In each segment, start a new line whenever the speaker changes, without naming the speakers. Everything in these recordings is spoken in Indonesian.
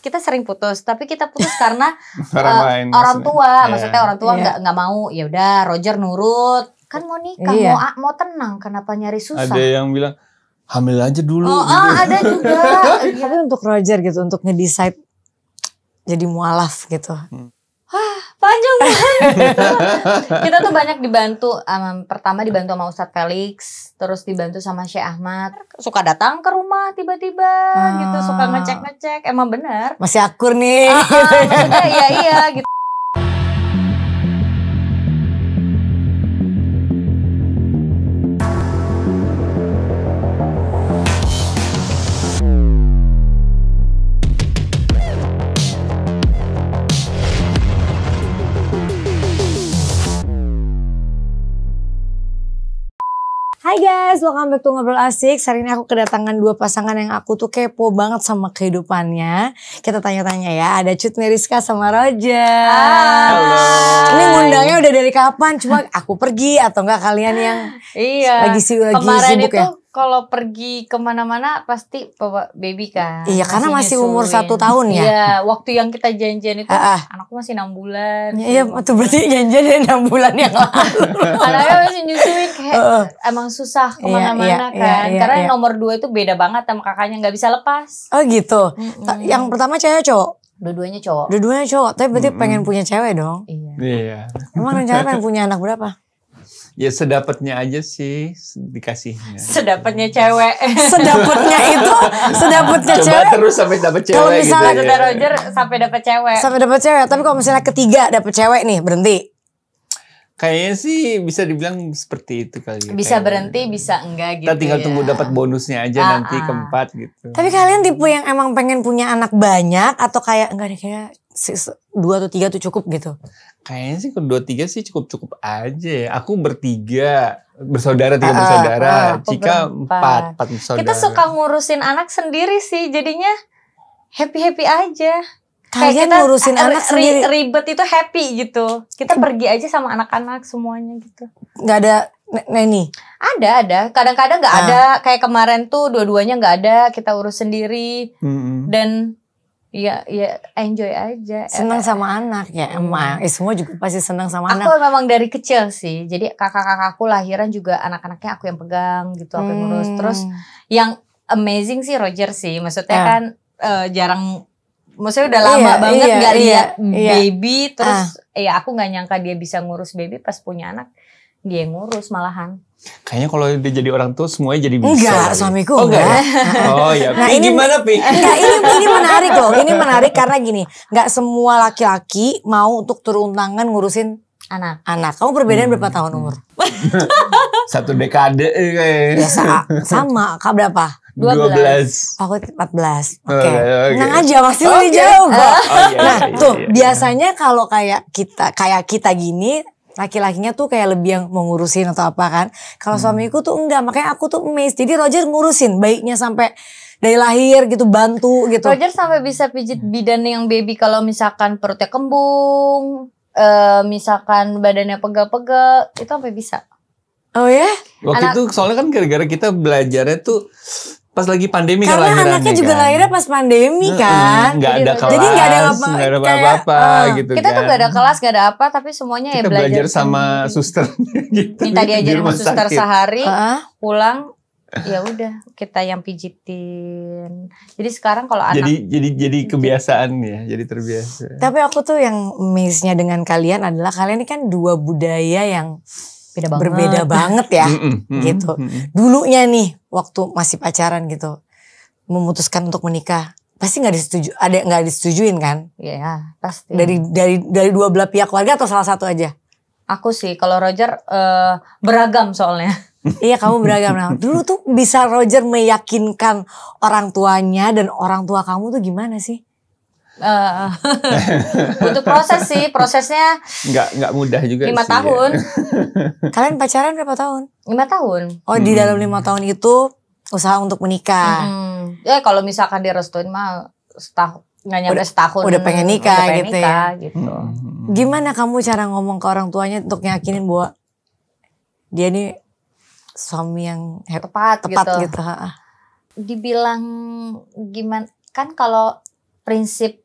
kita sering putus tapi kita putus karena eh, orang, uh, orang tua yeah. maksudnya orang tua iya. nggak yeah. nggak mau ya udah Roger nurut kan mau nikah yeah. mau mau tenang kenapa nyari susah ada yang
bilang hamil aja dulu oh, gitu. oh
ada juga tapi untuk Roger gitu untuk ngedesain jadi mualaf gitu hmm panjang banget. kita
tuh banyak dibantu. Um, pertama dibantu sama Ustadz Felix, terus dibantu sama Syekh Ahmad. Suka datang ke rumah tiba-tiba hmm. gitu, suka ah. ngecek-ngecek. Emang bener.
Masih akur nih. Uh ya iya gitu. Hai guys, welcome back to Ngobrol Asik. Hari ini aku kedatangan dua pasangan yang aku tuh kepo banget sama kehidupannya. Kita tanya-tanya ya, ada Cut Meriska sama Roja. Halo. Ini ngundangnya udah dari kapan? Cuma aku pergi atau enggak kalian yang
iya. lagi sih lagi Kemarin sibuk itu, ya? kalau pergi kemana-mana pasti bawa baby kan. Iya karena masih, masih umur satu tahun ya. Iya waktu yang kita janjian itu uh, uh. anakku masih enam bulan. Iya
iya itu berarti janjian enam bulan yang lalu. Anaknya
masih nyusui kayak uh, emang susah iya, kemana-mana iya, iya, kan. Iya, iya, karena iya. nomor dua itu beda banget sama kakaknya nggak bisa lepas. Oh
gitu. Mm -hmm. Yang pertama cewek cowok. Dua-duanya cowok. Dua-duanya cowok. Tapi berarti mm -hmm. pengen punya cewek dong. Iya. Iya. Emang rencana pengen punya anak berapa?
Ya sedapatnya aja sih dikasihnya. Gitu.
Sedapatnya cewek. sedapatnya itu, sedapatnya Coba cewek.
terus sampai dapat cewek. Kalau misalnya gitu ya.
Roger sampai dapat cewek. Sampai dapat
cewek, tapi kalau misalnya ketiga dapat cewek nih berhenti.
Kayaknya sih bisa dibilang seperti itu kali. Ya, bisa Kayak
berhenti, bisa enggak gitu. Kita tinggal ya. tunggu dapat
bonusnya aja ah, nanti ah. keempat gitu. Tapi
kalian tipe yang emang pengen punya anak banyak atau kayak enggak deh kayak dua atau tiga tuh cukup gitu?
Kayaknya sih dua tiga sih cukup cukup aja. Aku bertiga bersaudara tiga ah, ah bersaudara, ah, Cika empat empat bersaudara. Kita suka
ngurusin anak sendiri sih, jadinya happy happy aja. Kalian kita ngurusin anak sendiri. Ribet itu happy gitu. Kita eh. pergi aja sama anak-anak semuanya gitu.
Gak ada Neni?
Ada, ada. Kadang-kadang nggak -kadang ah. ada. Kayak kemarin tuh dua-duanya nggak ada. Kita urus sendiri. -hmm. Dan ya ya enjoy aja. Senang eh, sama anak
ya, mm. emang. Eh, semua juga pasti senang sama aku anak. Aku
memang dari kecil sih. Jadi kakak-kakakku lahiran juga anak-anaknya aku yang pegang gitu, aku yang ngurus. Hmm. Terus yang amazing sih Roger sih. Maksudnya yeah. kan uh, jarang
maksudnya udah iya, lama iya, banget iya, gak iya, lihat iya. baby
terus ah. ya aku nggak nyangka dia bisa ngurus baby pas punya anak dia ngurus malahan
Kayaknya kalau dia jadi orang tua semuanya jadi bisa.
Enggak, suamiku oh, enggak. Ya? enggak. Oh ya. Nah, ini gimana, Pi? Enggak, ini ini menarik loh. Ini menarik karena gini, nggak semua laki-laki mau untuk turun tangan ngurusin anak. Anak. Kamu perbedaan hmm. berapa tahun hmm. umur?
Satu dekade. Eh. Ya,
sama. Berapa? dua belas, Aku empat belas, Oke. Okay. Okay. aja masih okay. lebih jauh kok. Oh, iya, nah, iya, tuh iya, iya. biasanya kalau kayak kita kayak kita gini laki-lakinya tuh kayak lebih yang mengurusin atau apa kan. Kalau hmm. suamiku tuh enggak, makanya aku tuh amazed. Jadi Roger ngurusin baiknya sampai dari lahir gitu bantu gitu. Roger
sampai bisa pijit bidan yang baby kalau misalkan perutnya kembung, eh, misalkan badannya pegal-pegal, itu sampai bisa. Oh ya? Waktu Anak, itu
soalnya kan gara-gara kita belajarnya tuh pas lagi pandemi kan Karena kan anaknya anaknya juga kan.
lahirnya pas pandemi hmm, kan. Nggak ada kelas. Jadi nggak ada apa-apa. apa-apa eh, gitu kita kan. tuh nggak ada kan. kelas, nggak ada apa, tapi semuanya kita ya belajar. belajar
sama suster
gitu. Minta diajarin sama suster sakit. sehari, uh pulang
ya udah kita yang pijitin. Jadi sekarang kalau anak Jadi
jadi jadi kebiasaan ya, jadi terbiasa.
Tapi aku tuh yang missnya dengan kalian adalah kalian ini kan dua budaya yang beda banget. berbeda banget ya gitu. Dulunya nih waktu masih pacaran gitu memutuskan untuk menikah pasti nggak disetuju ada nggak disetujuin kan? Iya pasti. Dari dari dari dua belah pihak keluarga atau salah satu aja? Aku sih kalau Roger uh,
beragam soalnya.
iya kamu beragam. Nah, dulu tuh bisa Roger meyakinkan orang tuanya dan orang tua kamu tuh gimana sih? Uh, butuh proses sih, prosesnya.
Nggak nggak mudah juga. Lima ya.
tahun. Ya. Kalian pacaran berapa tahun? Lima tahun. Oh hmm. di dalam lima tahun itu usaha untuk menikah. Hmm.
Ya kalau misalkan direstuin mah setahun nggak nyampe udah, setahun udah pengen nikah udah pengen gitu ya? nikah, ya
gitu. Hmm. gimana kamu cara ngomong ke orang tuanya untuk nyakinin bahwa dia nih suami yang tepat tepat gitu, gitu.
dibilang gimana kan kalau prinsip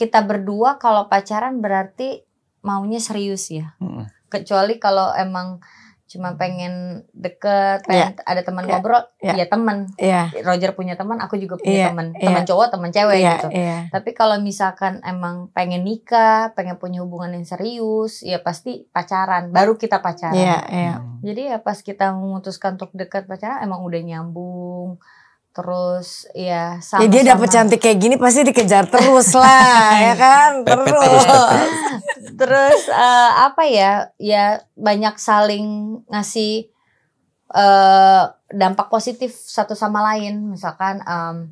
kita berdua kalau pacaran berarti maunya serius ya. Hmm. Kecuali kalau emang cuma pengen deket, pengen yeah. ada teman yeah. ngobrol, yeah. ya teman. Yeah. Roger punya teman, aku juga punya yeah. teman, iya. teman yeah. cowok, teman cewek yeah. gitu. Yeah. Tapi kalau misalkan emang pengen nikah, pengen punya hubungan yang serius, ya pasti pacaran.
Baru kita pacaran. Yeah. Iya. Hmm. Yeah.
Jadi ya pas kita memutuskan untuk deket pacaran, emang udah nyambung Terus ya sama, -sama. Ya dia dapat cantik
kayak gini pasti dikejar terus lah ya kan terus.
terus, uh, apa ya ya banyak saling ngasih uh, dampak positif satu sama lain misalkan um,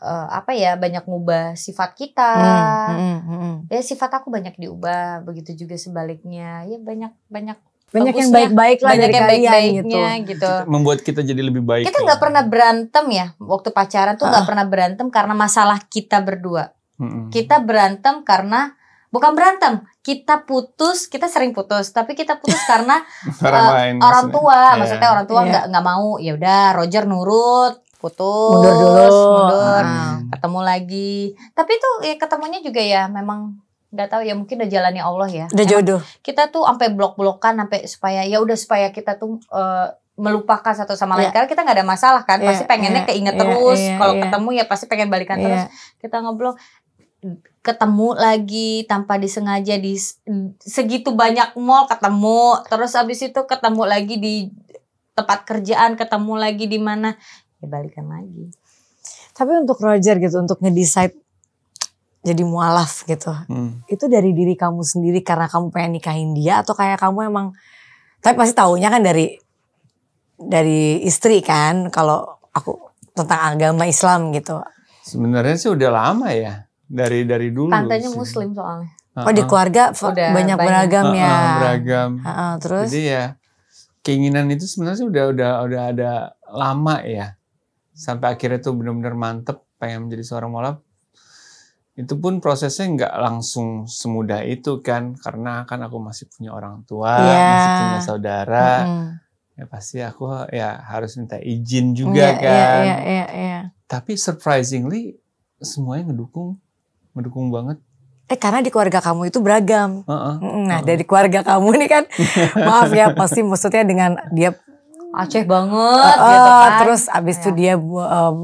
uh, apa ya banyak ngubah sifat kita hmm, hmm, hmm. ya sifat aku banyak diubah begitu juga sebaliknya ya banyak banyak banyak yang baik-baik lah banyak dari yang kalian baik-baiknya gitu.
gitu.
Membuat kita jadi lebih baik. Kita ya. nggak
pernah berantem ya waktu pacaran tuh nggak ah. pernah berantem karena masalah kita berdua. Hmm. Kita berantem karena bukan berantem, kita putus, kita sering putus, tapi kita putus karena orang, eh, orang tua, yeah. maksudnya orang tua iya. nggak yeah. nggak mau, ya udah Roger nurut, putus,
mundur dulu, mundur, ah.
ketemu lagi. Tapi tuh ya ketemunya juga ya memang nggak tahu ya mungkin udah jalannya Allah ya. Udah jodoh. Kita tuh sampai blok-blokan sampai supaya ya udah supaya kita tuh uh, melupakan satu sama lain yeah. karena kita nggak ada masalah kan yeah. pasti pengennya yeah. keinget yeah. terus yeah. kalau yeah. ketemu ya pasti pengen balikan yeah. terus kita ngeblok ketemu lagi tanpa disengaja di segitu banyak mall ketemu terus abis itu ketemu lagi di tempat kerjaan ketemu lagi di mana
ya balikan lagi tapi untuk Roger gitu untuk ngedesain jadi mualaf gitu. Hmm. Itu dari diri kamu sendiri karena kamu pengen nikahin dia atau kayak kamu emang tapi pasti taunya kan dari dari istri kan kalau aku tentang agama Islam gitu.
Sebenarnya sih udah lama ya dari dari dulu. Tantenya sih.
muslim soalnya. Oh uh-huh. di keluarga udah banyak, banyak beragam uh-huh, ya.
beragam. Uh-huh, terus jadi ya keinginan itu sebenarnya sih udah udah udah ada lama ya. Sampai akhirnya tuh benar-benar mantep pengen menjadi seorang mualaf itu pun prosesnya nggak langsung semudah itu kan karena kan aku masih punya orang tua yeah. masih punya saudara mm -hmm. ya pasti aku ya harus minta izin juga yeah, iya, kan yeah, yeah, yeah, yeah. tapi surprisingly semuanya ngedukung mendukung
banget eh karena di keluarga kamu itu beragam uh -uh, nah uh -uh. dari keluarga kamu ini kan maaf ya pasti maksudnya dengan dia Aceh banget uh, gitu kan. Terus abis itu itu iya. dia uh,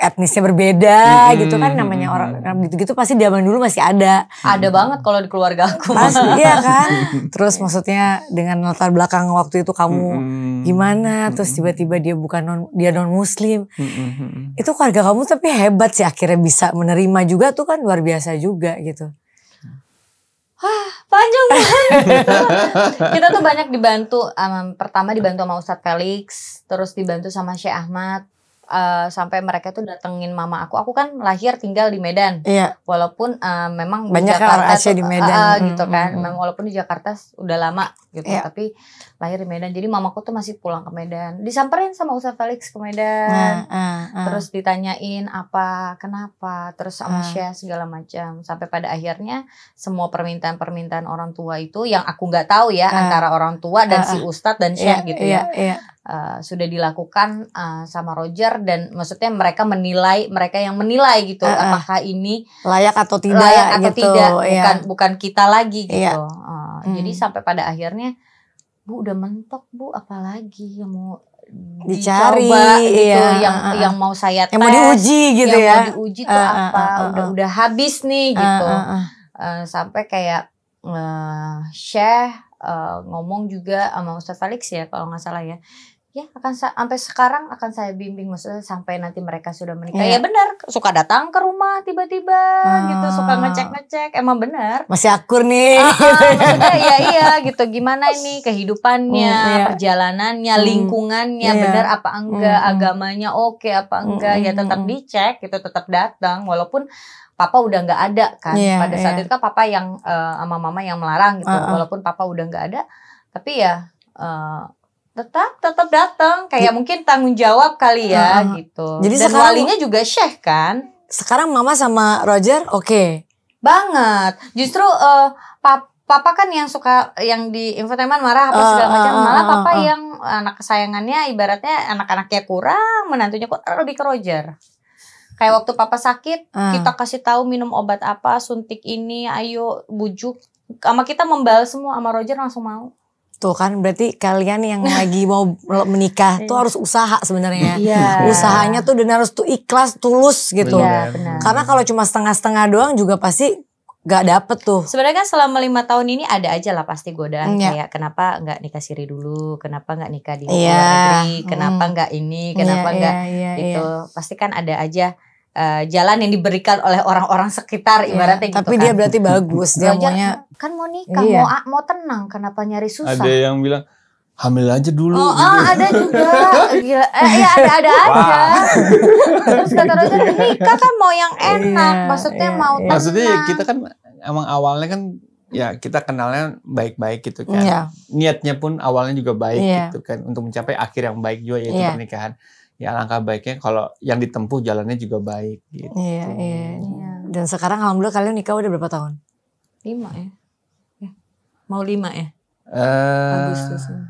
etnisnya berbeda hmm. gitu kan namanya orang nah, gitu-gitu pasti zaman dulu masih ada. Ada hmm. banget kalau di keluarga aku. Pasti iya kan. Terus maksudnya dengan latar belakang waktu itu kamu hmm. gimana terus tiba-tiba dia bukan non dia non muslim. Hmm. Itu keluarga kamu tapi hebat sih akhirnya bisa menerima juga tuh kan luar biasa juga gitu. Hah, panjang banget. kita tuh
banyak dibantu um, pertama dibantu sama Ustadz Felix, terus dibantu sama Syekh Ahmad, uh, sampai mereka tuh datengin mama aku. Aku kan lahir tinggal di Medan. Iya. Walaupun uh, memang banyak di Jakarta Asia tuh, di eh, Medan uh, hmm, gitu kan. Hmm. Memang walaupun di Jakarta udah lama gitu, iya. tapi lahir di Medan. Jadi mamaku tuh masih pulang ke Medan. Disamperin sama Ustaz Felix ke Medan. Nah, uh, uh. Terus ditanyain apa, kenapa, terus sama uh. Syah segala macam. Sampai pada akhirnya semua permintaan-permintaan orang tua itu yang aku nggak tahu ya uh. antara orang tua dan uh, si ustadz dan iya, Syekh yeah, gitu ya. Yeah, iya. Uh, sudah dilakukan uh, sama Roger dan maksudnya mereka menilai mereka yang menilai gitu uh, apakah ini
layak atau tidak layak atau gitu, tidak iya. bukan iya. bukan kita lagi gitu iya. uh, hmm. jadi
sampai pada akhirnya bu udah mentok bu apalagi yang mau dicari dicoba, gitu, iya, gitu yang uh, yang mau saya tes yang mau diuji gitu yang ya mau diuji tuh uh, apa uh, uh, uh, udah udah habis nih gitu uh, uh, uh. Uh, sampai kayak uh, Syekh uh, ngomong juga sama Ustaz Felix ya kalau nggak salah ya ya akan sampai sekarang akan saya bimbing maksudnya sampai nanti mereka sudah menikah yeah. ya benar suka datang ke rumah tiba-tiba hmm. gitu suka ngecek-ngecek emang benar
masih akur nih ah, ah, ya
iya gitu gimana ini kehidupannya mm, yeah. Oh, iya. perjalanannya mm. lingkungannya yeah. benar apa enggak mm. agamanya oke okay, apa enggak mm. ya hmm, hmm, tetap dicek gitu tetap datang walaupun papa udah nggak ada kan yeah, pada saat yeah. itu kan papa yang uh, sama mama yang melarang gitu uh -uh. walaupun papa udah nggak ada tapi ya
uh, tetap
tetap datang kayak mungkin tanggung jawab
kali ya uh, gitu. Jadi Dan sekarang, walinya juga Syekh kan. Sekarang Mama sama Roger oke.
Okay. Banget. Justru uh, pap papa kan yang suka yang di infotainment marah apa ah, segala uh, macam malah papa uh, uh, yang anak kesayangannya ibaratnya anak-anaknya kurang menantunya kok lebih ke Roger kayak waktu papa sakit uh. kita kasih tahu minum obat apa suntik ini ayo bujuk sama kita membal semua sama Roger langsung mau
Tuh kan berarti kalian yang lagi mau menikah tuh harus usaha sebenarnya. Yeah. Usahanya tuh dan harus tuh ikhlas, tulus gitu. Yeah, iya, iya, Karena kalau cuma setengah-setengah doang juga pasti gak dapet tuh.
Sebenarnya kan selama lima tahun ini ada aja lah pasti godaan yeah. kayak kenapa nggak nikah siri dulu, kenapa nggak nikah di luar yeah. negeri, kenapa hmm. nggak mm. ini, iya, kenapa nggak yeah, yeah, yeah, itu. Yeah. Pasti kan ada aja uh, jalan yang diberikan oleh orang-orang sekitar yeah. ibaratnya gitu tapi kan. dia berarti bagus dia maunya kan mau nikah iya. mau mau tenang kenapa nyari susah ada yang
bilang hamil aja dulu oh, gitu. oh
ada juga Gila. Eh, ya ada ada
aja terus kata Roger nikah
kan mau yang iya, enak yeah, maksudnya yeah, mau iya. tenang maksudnya ya kita
kan emang awalnya kan ya kita kenalnya baik-baik gitu kan. Yeah. Niatnya pun awalnya juga baik yeah. gitu kan untuk mencapai akhir yang baik juga yaitu yeah. pernikahan ya langkah baiknya kalau yang ditempuh jalannya juga baik gitu.
Iya, iya, iya. Dan sekarang alhamdulillah kalian nikah udah berapa tahun? Lima ya. ya. Mau lima ya?
Uh, Agustus. Ya.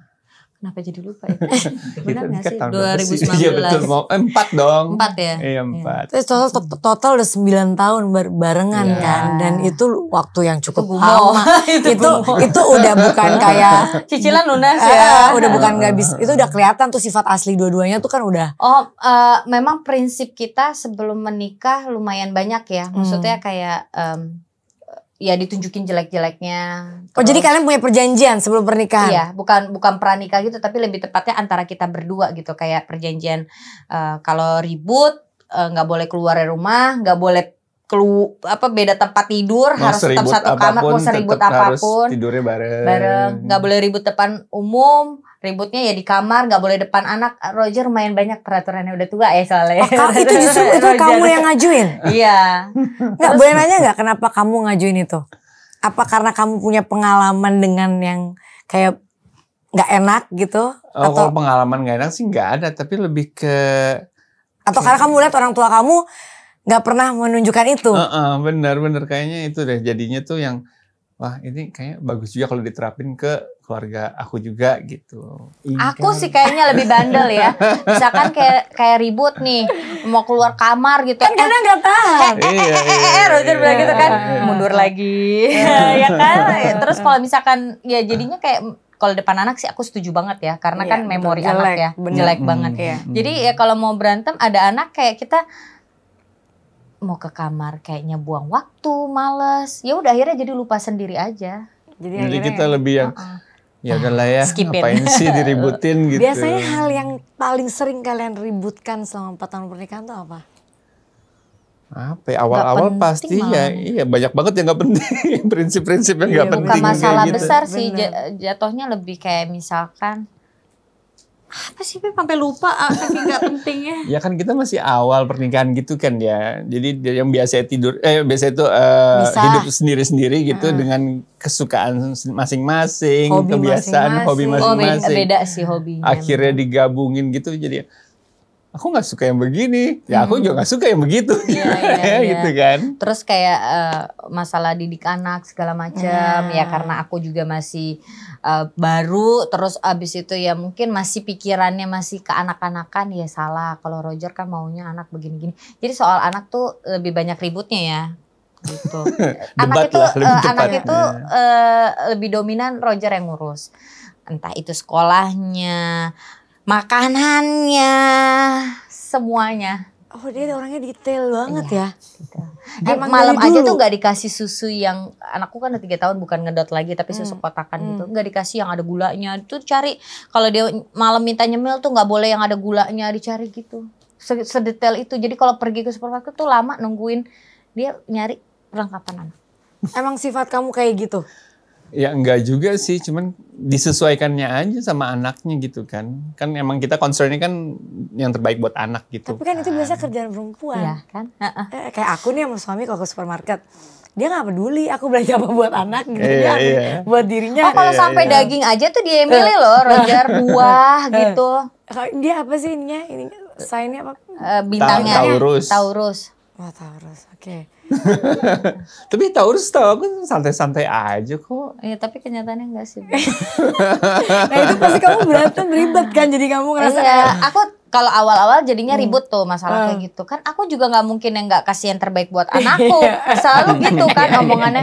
Kenapa jadi lupa
ya?
Benar gak kan sih? 2019. Iya betul. Eh, empat dong. Empat ya? Iya empat.
Terus total, total udah sembilan tahun barengan yeah. kan. Dan itu waktu yang cukup lama. itu itu, itu, udah bukan kayak. Cicilan lunas ah, ya. Uh, udah bukan gak bisa. Itu udah kelihatan tuh sifat asli dua-duanya tuh kan udah.
Oh uh, memang prinsip kita sebelum menikah lumayan banyak ya. Hmm. Maksudnya kayak. Um, ya ditunjukin jelek-jeleknya.
Oh, Terus, jadi kalian punya perjanjian sebelum pernikahan? Iya,
bukan bukan pranikah gitu, tapi lebih tepatnya antara kita berdua gitu, kayak perjanjian uh, kalau ribut eh, nggak uh, boleh keluar dari rumah, nggak boleh kelu apa beda tempat tidur mau harus tetap satu apapun, kamar mau seribut tetap apapun harus tidurnya
bareng bareng
nggak boleh ribut depan umum ributnya ya di kamar nggak boleh depan anak Roger main banyak peraturannya udah tua ya soalnya oh, itu justru itu Roger. kamu yang ngajuin iya
nggak boleh nanya nggak kenapa kamu ngajuin itu apa karena kamu punya pengalaman dengan yang kayak nggak enak gitu oh, atau kalau
pengalaman nggak enak sih nggak ada tapi lebih ke
atau karena kamu lihat orang tua kamu nggak pernah menunjukkan itu. Uh,
uh, bener bener kayaknya itu deh jadinya tuh yang wah ini kayak bagus juga kalau diterapin ke keluarga aku juga gitu. Iya aku kan? sih
kayaknya lebih bandel ya. Misalkan kayak kayak ribut nih mau keluar kamar gitu. Kan karena nggak tahan. Eh eh eh iya, eh, eh, iya, eh Roger gitu kan eh, mundur lagi. ya kan. Terus kalau misalkan ya jadinya kayak kalau depan anak sih aku setuju banget ya karena kan memori anak ya jelek, banget. Hmm, hmm, hmm, Jadi ya kalau mau berantem ada anak kayak kita mau ke kamar kayaknya buang waktu, males. Ya udah akhirnya jadi lupa sendiri aja. Jadi, jadi kita ya?
lebih yang uh -uh. ya udahlah ya, Skipin. ngapain sih diributin gitu. Biasanya hal
yang paling sering kalian ributkan selama empat tahun pernikahan tuh apa?
apa ya? awal-awal pasti ya iya banyak banget yang nggak penting prinsip-prinsip yang iya, nggak penting bukan masalah gitu. besar
sih Bener. jatuhnya
lebih kayak misalkan apa sih Pip sampai lupa ah, tapi nggak pentingnya
ya kan kita masih awal pernikahan gitu kan ya jadi yang biasa tidur eh biasa itu uh, eh, hidup sendiri sendiri gitu hmm. dengan kesukaan masing-masing kebiasaan masing-masing. hobi masing-masing oh, beda,
sih hobi akhirnya
digabungin gitu jadi aku nggak suka yang begini ya aku hmm. juga nggak suka yang begitu ya,
ya, ya. gitu kan terus kayak uh, masalah didik anak segala macam ya, ya karena aku juga masih uh, baru terus abis itu ya mungkin masih pikirannya masih ke anak-anakan ya salah kalau Roger kan maunya anak begini-gini jadi soal anak tuh lebih banyak ributnya ya
gitu anak itu lah, eh, lebih anak itu
uh, lebih dominan Roger yang ngurus entah itu sekolahnya makanannya, semuanya.
Oh dia orangnya detail banget iya, ya. Gitu. Eh, malam aja dulu. tuh
nggak dikasih susu yang anakku kan udah tiga tahun bukan ngedot lagi tapi susu hmm. kotakan gitu. hmm. gitu nggak dikasih yang ada gulanya itu cari kalau dia malam minta nyemil tuh nggak boleh yang ada gulanya dicari gitu sedetail itu jadi kalau pergi ke supermarket tuh lama nungguin dia nyari
perlengkapan anak. Emang sifat kamu kayak gitu?
Ya enggak juga sih, cuman disesuaikannya aja sama anaknya gitu kan. Kan emang kita concernnya kan yang terbaik buat anak gitu. Tapi
kan, kan. itu biasa kerjaan perempuan. Iya kan? Uh -uh. kayak aku nih sama suami kalau ke supermarket. Dia gak peduli aku belanja apa buat anak gitu. Iya, dia kan, iya. buat dirinya. Oh kalau iya, sampai iya. daging aja tuh dia milih loh Roger, buah eh, gitu. Dia apa sih ininya? Ini, sign apa? bintangnya. Taurus. Taurus. oh Taurus, oke. Okay.
tapi tau harus tau aku santai-santai aja kok.
Iya tapi kenyataannya enggak sih.
nah itu pasti kamu berantem ribet kan jadi kamu ngerasa. Iya
aku kalau awal-awal jadinya hmm. ribut tuh masalah hmm. kayak gitu kan aku juga nggak mungkin yang nggak kasih yang terbaik buat iya. anakku selalu gitu kan iya, iya, omongannya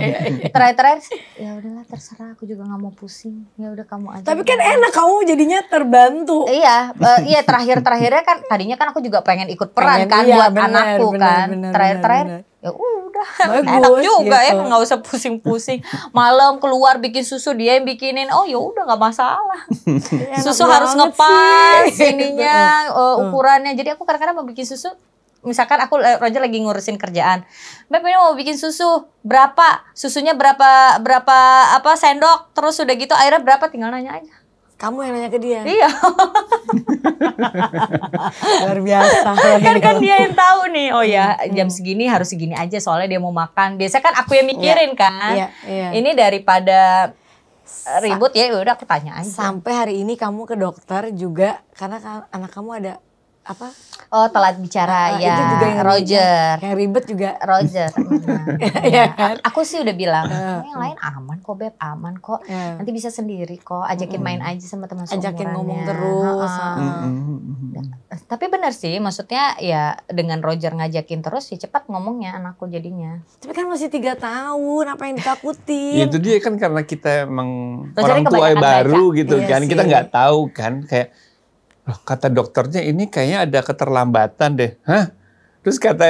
terakhir-terakhir ya udahlah terserah aku juga nggak mau pusing ya udah kamu aja tapi gitu. kan enak kamu jadinya terbantu iya uh, iya terakhir-terakhirnya kan tadinya kan aku juga pengen ikut peran pengen, kan iya, buat bener, anakku bener, kan terakhir-terakhir ya udah
enak juga ya, gitu. ya nggak
usah pusing-pusing malam keluar bikin susu dia yang bikinin oh ya udah nggak masalah susu harus ngepas sih. ininya uh, ukurannya jadi aku kadang-kadang mau bikin susu misalkan aku eh, Roger lagi ngurusin kerjaan mbak ini mau bikin susu berapa susunya berapa berapa apa sendok terus sudah gitu airnya berapa tinggal nanya aja kamu yang nanya ke dia. Iya.
Luar biasa. Kan kan dia yang
tahu nih. Oh ya, jam segini harus segini aja soalnya dia mau makan. Biasanya
kan aku yang iya. mikirin ya, kan. Iya, iya. Ini daripada ribut ya udah aku tanya aja. Sampai hari ini kamu ke dokter juga karena anak kamu ada apa
Oh telat bicara uh, ya. Itu juga yang Roger. Ribet. Ya.
Kayak ribet juga Roger.
ya, kan? Aku sih udah bilang, uh, yang lain aman kok beb, aman kok. Yeah. Nanti bisa sendiri kok. Ajakin mm-hmm. main aja sama teman seumurannya. Ajakin ngomong terus. Nah, eh, tapi benar sih, maksudnya ya dengan Roger ngajakin terus ya cepat ngomongnya anakku jadinya.
Tapi kan masih tiga tahun, apa yang ditakutin? Ya, itu
dia kan karena kita emang Roger orang tua baru aja. gitu iya kan, sih. kita nggak tahu kan kayak Loh, kata dokternya ini kayaknya ada keterlambatan deh. Hah? Terus kata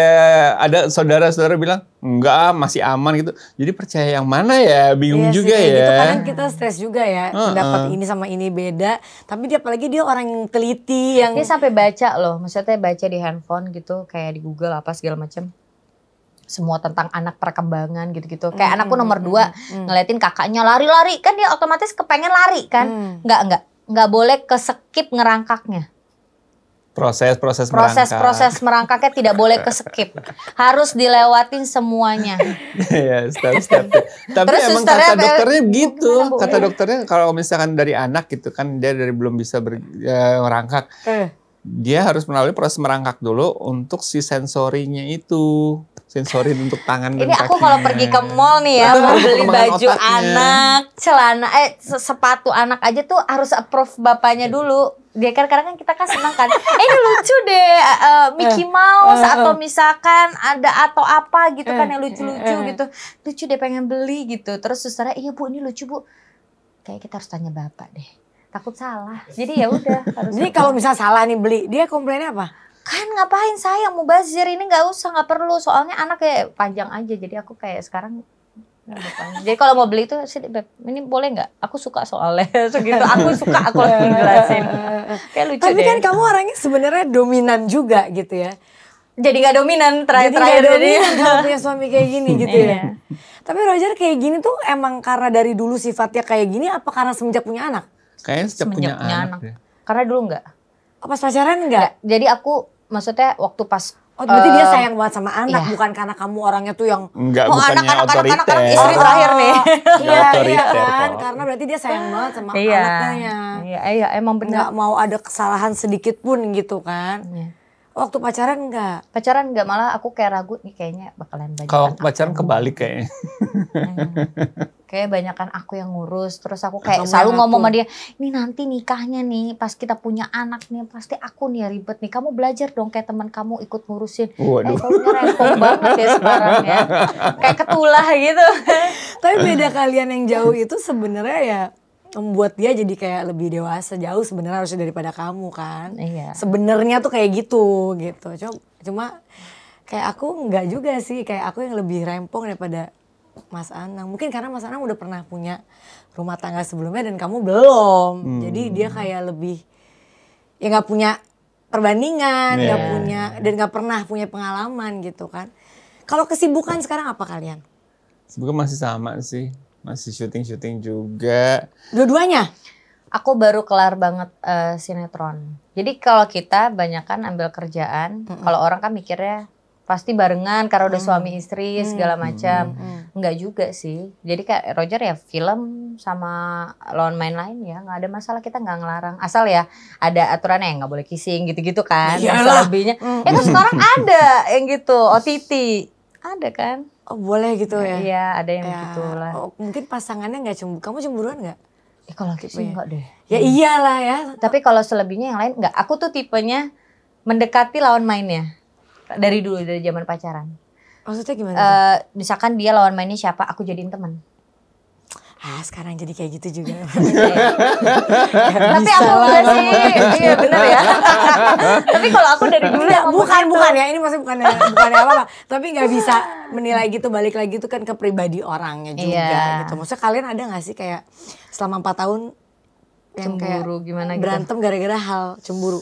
ada saudara-saudara bilang, enggak masih aman gitu. Jadi percaya yang mana ya, bingung iya juga sih, ya. Gitu. Kadang
kita stres juga ya, uh-uh. dapat ini sama ini beda. Tapi dia apalagi dia orang yang teliti. yang Dia sampai baca loh, maksudnya
baca di handphone gitu, kayak di Google apa segala macam semua tentang anak perkembangan gitu-gitu. Kayak hmm, anakku nomor hmm, dua hmm, hmm, ngeliatin kakaknya lari-lari kan dia otomatis kepengen lari kan? mm. Enggak enggak nggak boleh kesekip ngerangkaknya.
Proses-proses merangkak. Proses-proses
merangkaknya tidak boleh kesekip. Harus dilewatin semuanya.
Iya, step-step. Tapi Terus emang kata dokternya gitu Kata iya. dokternya kalau misalkan dari anak gitu kan dia dari belum bisa ber, ya, merangkak. Eh. Dia harus melalui proses merangkak dulu untuk si sensorinya itu sensorin untuk tangan dan Ini aku kalau pergi ke mall
nih ya mau beli baju anak, celana eh sepatu anak aja tuh harus approve bapaknya iya. dulu. Dia kan kadang kan kita kan senang kan. eh ini lucu deh uh, Mickey eh, Mouse atau misalkan ada atau apa gitu kan yang lucu-lucu gitu. Lucu deh pengen beli gitu. Terus susternya, "Iya Bu, ini lucu Bu." Kayak kita harus tanya bapak deh takut salah. Jadi ya udah. Jadi kalau misal salah nih beli, dia komplainnya apa? kan ngapain sayang bazir ini nggak usah nggak perlu soalnya anak kayak panjang aja jadi aku kayak sekarang ya, jadi kalau mau beli itu ini boleh nggak? Aku suka soalnya
segitu. Aku suka aku lagi jelasin. Kayak lucu Tapi kan deh. kan kamu orangnya sebenarnya dominan juga gitu ya. Jadi nggak dominan terakhir-terakhir jadi. nggak dominan punya suami kayak gini gitu ya. Iya. Tapi Roger kayak gini tuh emang karena dari dulu sifatnya kayak gini apa karena semenjak punya anak?
Kayaknya semenjak punya, punya anak. anak. Ya.
Karena dulu nggak. Apa pacaran nggak? Jadi aku maksudnya waktu pas Oh, berarti uh, dia eh, sayang banget sama anak, iya. bukan karena kamu orangnya tuh yang
Enggak, oh anak anak otoriter. anak anak istri terakhir nih.
Oh, iya, iya kan? Karena berarti dia sayang banget sama iya. anaknya. Iya, iya, emang benar. Enggak mau ada kesalahan sedikit pun gitu kan. Iya.
Waktu pacaran enggak? Pacaran enggak, malah aku kayak ragu nih kayaknya bakalan
banyak. Kalau pacaran kebalik kayaknya. Hmm.
Kayak banyakan aku yang ngurus, terus aku kayak selalu aku. ngomong sama dia, ini nanti nikahnya nih, pas kita punya anak nih, pasti aku nih ribet nih. Kamu belajar dong
kayak teman kamu ikut ngurusin. Waduh. Eh, rempong banget ya sekarang
ya. Kayak
ketulah gitu. Tapi beda kalian yang jauh itu sebenarnya ya membuat dia jadi kayak lebih dewasa jauh sebenarnya harusnya daripada kamu kan. Iya. Sebenarnya tuh kayak gitu gitu. Cuma, cuma kayak aku nggak juga sih kayak aku yang lebih rempong daripada Mas Anang. Mungkin karena Mas Anang udah pernah punya rumah tangga sebelumnya dan kamu belum. Hmm. Jadi dia kayak lebih ya nggak punya perbandingan, nggak yeah. punya dan nggak pernah punya pengalaman gitu kan. Kalau kesibukan sekarang apa kalian?
Sebenarnya masih sama sih masih syuting-syuting juga.
Dua-duanya?
Aku baru kelar banget uh, sinetron. Jadi kalau kita banyak kan ambil kerjaan, mm hmm kalau orang kan mikirnya pasti barengan karena udah mm. suami istri segala macam. Mm. Enggak juga sih. Jadi kayak Roger ya film sama lawan main lain ya nggak ada masalah kita nggak ngelarang asal ya ada aturannya yang nggak boleh kissing gitu-gitu kan. Iyalah.
Lebihnya. Mm. Ya kan sekarang ada yang gitu OTT ada kan oh boleh gitu nah, ya? Iya, ada yang ya, begitu lah. Oh, mungkin pasangannya nggak cemburu. Kamu cemburuan nggak? Eh kalau gitu sih enggak deh. Ya iyalah
ya. Tapi kalau selebihnya yang lain nggak Aku tuh tipenya mendekati lawan mainnya. Dari dulu dari zaman pacaran. Maksudnya gimana? Uh, misalkan dia lawan mainnya siapa, aku jadiin teman
ah sekarang jadi kayak gitu juga. Tapi aku enggak sih, iya benar ya. Tapi kalau aku dari dulu ya, bukan bukan ya, ini masih bukan bukan apa apa. Tapi nggak bisa menilai gitu balik lagi itu kan ke pribadi orangnya iya. juga Iya. gitu. Maksudnya kalian ada nggak sih kayak selama empat tahun yang cemburu kayak gimana gitu. berantem gara-gara hal cemburu?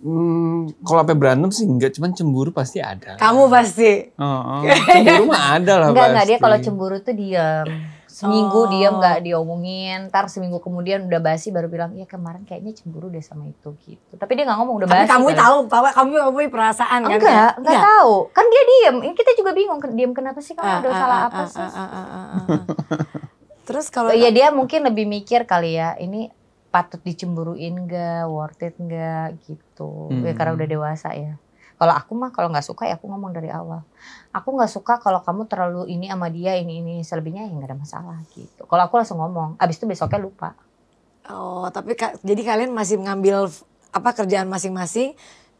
Hmm, kalau apa berantem sih enggak, cuman cemburu pasti ada.
Kamu pasti.
Oh, oh. Cemburu mah ada lah. Enggak, pasti. enggak dia
kalau cemburu tuh diam seminggu oh. dia nggak diomongin ntar seminggu kemudian udah basi baru bilang iya kemarin kayaknya cemburu deh sama itu gitu tapi dia nggak ngomong udah tapi basi kamu kan. tahu bahwa kamu mempunyai perasaan enggak, kan ya? enggak enggak iya. tahu kan dia diem ya, kita juga bingung diem kenapa sih kamu udah ah, salah ah, apa ah, sih terus kalau ya dia mungkin lebih mikir kali ya ini patut dicemburuin gak worth it gak gitu hmm. ya karena udah hmm. dewasa ya kalau aku mah kalau nggak suka ya aku ngomong dari awal. Aku nggak suka kalau kamu terlalu ini sama dia ini ini selebihnya ya nggak ada masalah gitu. Kalau aku langsung ngomong, abis itu besoknya lupa.
Oh, tapi ka jadi kalian masih mengambil apa kerjaan masing-masing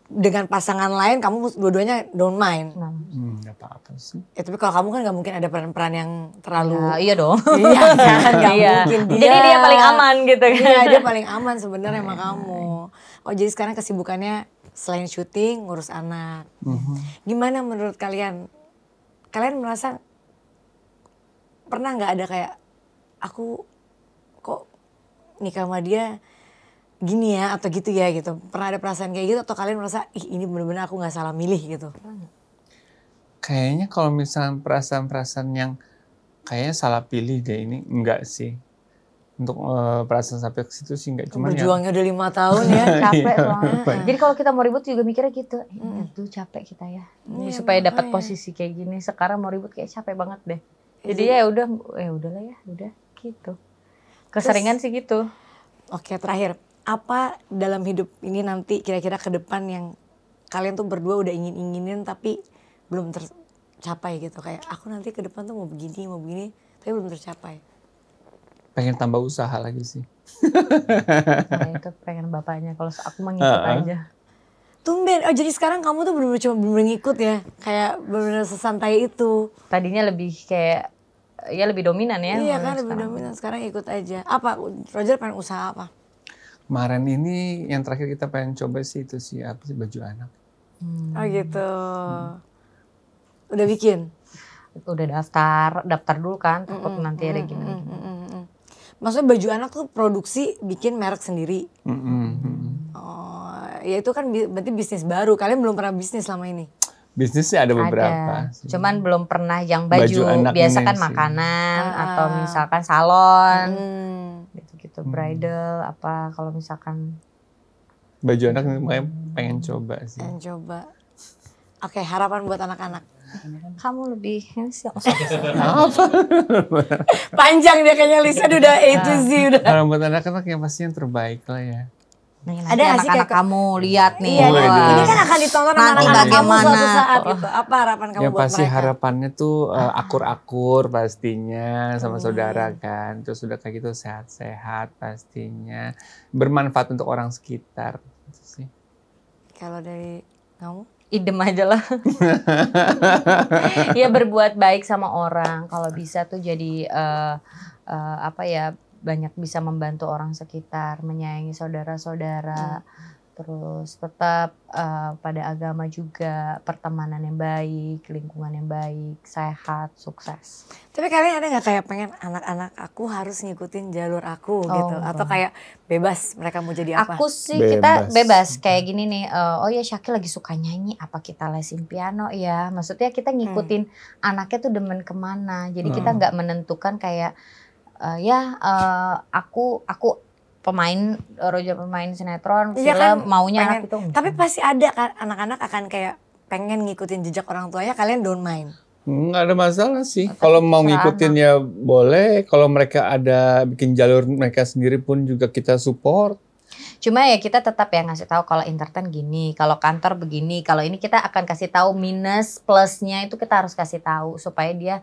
dengan pasangan lain kamu dua-duanya don't mind. Nah.
Hmm, gak apa-apa
sih. Ya tapi kalau kamu kan gak mungkin ada peran-peran yang terlalu. Ya, iya dong. iya kan, iya. Dia, jadi dia paling aman gitu kan. Iya dia paling aman sebenarnya sama iya. kamu. Oh jadi sekarang kesibukannya selain syuting ngurus anak. Mm-hmm. Gimana menurut kalian? Kalian merasa pernah nggak ada kayak aku kok nikah sama dia gini ya atau gitu ya gitu pernah ada perasaan kayak gitu atau kalian merasa ih ini benar-benar aku nggak salah milih gitu
kayaknya kalau misalnya perasaan-perasaan yang kayaknya salah pilih deh ini enggak sih untuk uh, perasaan sampai ke situ sih nggak cuma ya. berjuangnya ya.
udah
lima tahun ya iya, capek banget jadi kalau kita mau ribut juga mikirnya gitu eh, itu capek kita ya hmm, supaya dapat posisi kayak gini sekarang mau ribut kayak capek banget deh iya jadi ya udah ya udahlah ya udah gitu keseringan Terus, sih gitu
oke okay, terakhir apa dalam hidup ini nanti kira-kira ke depan yang kalian tuh berdua udah ingin inginin tapi belum tercapai gitu kayak aku nanti ke depan tuh mau begini mau begini tapi belum tercapai
pengen tambah usaha lagi sih.
Saya itu pengen bapaknya kalau aku mengikut uh -uh. aja. Tumben, oh jadi sekarang kamu tuh bener-bener cuma bener-bener ngikut ya? Kayak bener-bener sesantai itu. Tadinya lebih kayak, ya lebih dominan ya? Iya kan lebih dominan, sekarang ikut aja. Apa, Roger pengen usaha apa?
Kemarin ini yang terakhir kita pengen coba sih itu sih, apa sih, baju anak. Oh,
hmm. Oh gitu. Hmm. Udah bikin? Udah daftar, daftar dulu kan, takut mm -hmm. nanti ada gimana-gimana. Mm -hmm maksudnya baju anak tuh produksi bikin merek sendiri. Mm -hmm. Oh, ya itu kan berarti bisnis baru. Kalian belum pernah bisnis selama ini?
Bisnisnya ada beberapa.
Ada. Cuman belum pernah yang baju, baju biasa
kan sih.
makanan ah. ah. atau misalkan salon. Hmm. Gitu-gitu hmm. bridal
apa kalau misalkan
baju anak makanya pengen coba sih. Pengen
coba. Oke, okay, harapan buat anak-anak. Kan kamu lebih apa panjang dia kayaknya Lisa udah A to Z ah. udah
kalau buat anak-anak yang pasti yang terbaik lah ya Nih, ada
anak sih kayak kamu lihat nih.
Iya, iya. ini kan akan
ditonton
anak-anak kamu suatu saat gitu. Apa harapan kamu ya, buat pasti
harapannya tuh uh, akur-akur pastinya sama oh. saudara kan. Terus sudah kayak gitu sehat-sehat pastinya. Bermanfaat untuk orang sekitar
Kalau dari
kamu? idem aja lah. ya berbuat baik sama orang kalau bisa tuh jadi uh, uh, apa ya banyak bisa membantu orang sekitar, menyayangi saudara-saudara. Hmm terus tetap uh, pada agama juga pertemanan yang baik lingkungan yang baik sehat sukses
tapi kalian ada nggak kayak pengen anak-anak aku harus ngikutin jalur aku gitu? oh, gitu atau kayak bebas mereka mau jadi apa aku sih bebas. kita bebas
kayak hmm. gini nih uh, oh ya Syakil lagi suka nyanyi apa kita lesin piano ya maksudnya kita ngikutin hmm. anaknya tuh demen kemana jadi hmm. kita nggak menentukan kayak uh, ya uh, aku aku
pemain roja pemain sinetron iya film kan, maunya pengen, anak itu tapi pasti ada kan anak-anak akan kayak pengen ngikutin jejak orang tuanya kalian don't mind
nggak ada masalah sih kalau mau ngikutin anak. ya boleh kalau mereka ada bikin jalur mereka sendiri pun juga kita support
Cuma ya kita tetap ya ngasih tahu kalau entertain gini, kalau kantor begini, kalau ini kita akan kasih tahu minus plusnya itu kita harus kasih tahu supaya dia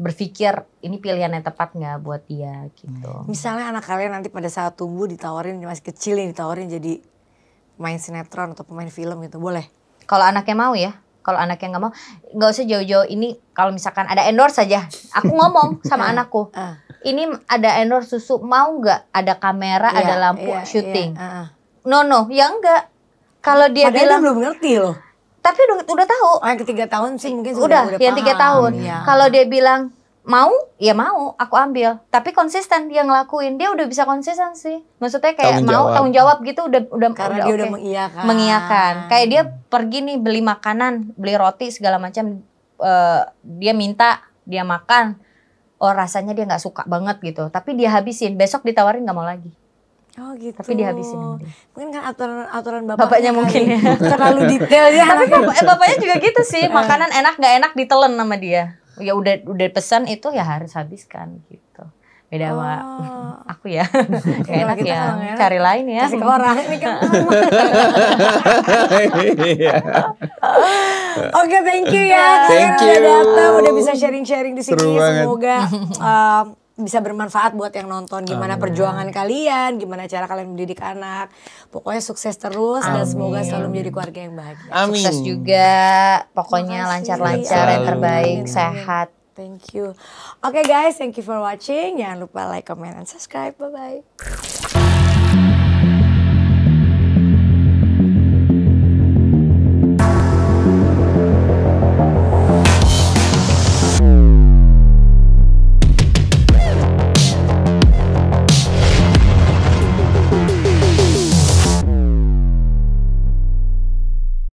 berpikir ini pilihan yang tepat nggak buat dia gitu. Hmm.
Misalnya anak kalian nanti pada saat tumbuh ditawarin masih kecil ini ditawarin jadi main sinetron atau pemain film gitu boleh?
Kalau anaknya mau ya. Kalau anaknya nggak mau nggak usah jauh-jauh ini kalau misalkan ada endorse saja aku ngomong sama ah, anakku. Uh. Ini ada endorse susu mau nggak ada kamera yeah, ada lampu yeah, iya, syuting. Yeah, uh. Ah. No no ya enggak. Kalau dia Padahal bilang belum ngerti loh tapi udah udah tahu. Oh, yang ketiga tahun sih mungkin sudah. Udah, udah yang paham. tiga tahun. Ya. Kalau dia bilang mau, ya mau, aku ambil. Tapi konsisten dia ngelakuin, dia udah bisa konsisten sih. Maksudnya kayak tanggung mau jawab. tanggung jawab gitu udah udah Karena udah dia okay. udah
mengiyakan. Mengiyakan.
Kayak dia pergi nih beli makanan, beli roti segala macam. Uh, dia minta, dia makan. Oh rasanya dia nggak suka banget gitu. Tapi dia habisin. Besok ditawarin nggak mau lagi. Oh gitu. Tapi dihabisin sama
Mungkin kan aturan aturan bapaknya, bapaknya mungkin ya. terlalu detail ya. Tapi bapak, eh, bapaknya juga gitu sih. Makanan
enak nggak enak ditelen sama dia. Ya udah udah pesan itu ya harus habiskan gitu. Beda sama oh. aku ya. ya enak ya. Enak. Cari lain ya. Kasih ke orang ini
kan. Oke, okay, thank you ya. Thank you. Udah datang, udah bisa sharing-sharing di sini. Semoga um, bisa bermanfaat buat yang nonton gimana Amin. perjuangan kalian, gimana cara kalian mendidik anak. Pokoknya sukses terus Amin. dan semoga selalu menjadi keluarga yang bahagia. Amin. Sukses juga, pokoknya lancar-lancar yang terbaik, Amin. sehat. Thank you. Oke okay guys, thank you for watching. Jangan lupa like, comment, and subscribe. Bye bye.